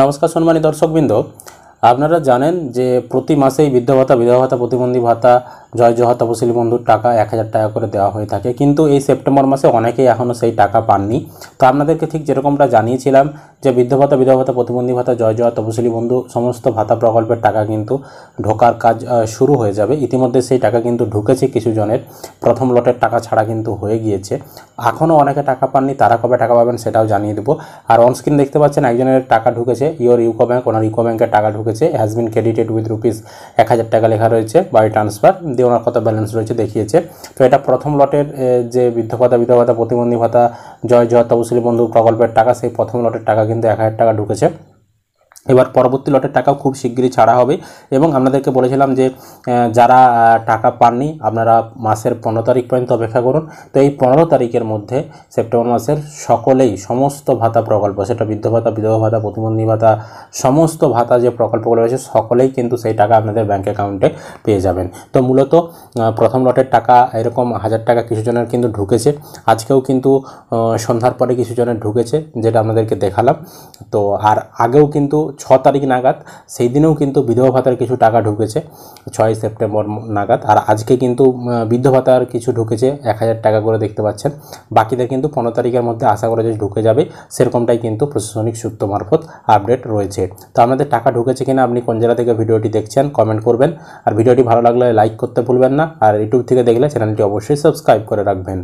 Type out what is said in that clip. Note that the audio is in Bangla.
নমস্কার সম্মানী দর্শকবৃন্দ আপনারা জানেন যে প্রতি মাসেই বৃদ্ধ ভাতা বিধবা ভাতা প্রতিবন্ধী ভাতা জয় জহা তপশিলি বন্ধুর টাকা এক হাজার টাকা করে দেওয়া হয়ে থাকে কিন্তু এই সেপ্টেম্বর মাসে অনেকেই এখনও সেই টাকা পাননি তো আপনাদেরকে ঠিক যেরকমটা জানিয়েছিলাম যে বৃদ্ধ ভাতা বিধবা ভাতা প্রতিবন্ধী ভাতা জয় জহা তপশিলি বন্ধু সমস্ত ভাতা প্রকল্পের টাকা কিন্তু ঢোকার কাজ শুরু হয়ে যাবে ইতিমধ্যে সেই টাকা কিন্তু ঢুকেছে কিছু জনের প্রথম লটের টাকা ছাড়া কিন্তু হয়ে গিয়েছে এখনও অনেকে টাকা পাননি তারা কবে টাকা পাবেন সেটাও জানিয়ে দেবো আর অনস্ক্রিন দেখতে পাচ্ছেন একজনের টাকা ঢুকেছে ইওর ইউকো ব্যাঙ্ক ওনার ইউকো ব্যাঙ্কের টাকা ঢুকেছে রয়েছে has been credited with rupees এক হাজার টাকা লেখা রয়েছে বাই ট্রান্সফার দিয়ে ওনার কত ব্যালেন্স রয়েছে দেখিয়েছে তো এটা প্রথম লটের যে বৃদ্ধ ভাতা বিধবা ভাতা প্রতিবন্ধী ভাতা জয় জয় তহসিলি বন্ধু প্রকল্পের টাকা সেই প্রথম লটের টাকা কিন্তু এক হাজার টাকা ঢুকেছে এবার পরবর্তী লটের টাকাও খুব শিগগিরই ছাড়া হবে এবং আপনাদেরকে বলেছিলাম যে যারা টাকা পাননি আপনারা মাসের পনেরো তারিখ পর্যন্ত অপেক্ষা করুন তো এই পনেরো তারিখের মধ্যে সেপ্টেম্বর মাসের সকলেই সমস্ত ভাতা প্রকল্প সেটা বৃদ্ধ ভাতা বিধবা ভাতা প্রতিবন্ধী ভাতা সমস্ত ভাতা যে প্রকল্পগুলো রয়েছে সকলেই কিন্তু সেই টাকা আপনাদের ব্যাঙ্ক অ্যাকাউন্টে পেয়ে যাবেন তো মূলত প্রথম লটের টাকা এরকম হাজার টাকা কিছু জনের কিন্তু ঢুকেছে আজকেও কিন্তু সন্ধ্যার পরে কিছু জনের ঢুকেছে যেটা আপনাদেরকে দেখালাম তো আর আগেও কিন্তু ছ তারিখ নাগাদ সেই দিনেও কিন্তু বিধবা ভাতার কিছু টাকা ঢুকেছে ছয় সেপ্টেম্বর নাগাদ আর আজকে কিন্তু বৃদ্ধ ভাতার কিছু ঢুকেছে এক হাজার টাকা করে দেখতে পাচ্ছেন বাকিদের কিন্তু পনেরো তারিখের মধ্যে আশা করা যে ঢুকে যাবে সেরকমটাই কিন্তু প্রশাসনিক সূত্র মারফত আপডেট রয়েছে তো আপনাদের টাকা ঢুকেছে কিনা আপনি কোন জেলা থেকে ভিডিওটি দেখছেন কমেন্ট করবেন আর ভিডিওটি ভালো লাগলে লাইক করতে ভুলবেন না আর ইউটিউব থেকে দেখলে চ্যানেলটি অবশ্যই সাবস্ক্রাইব করে রাখবেন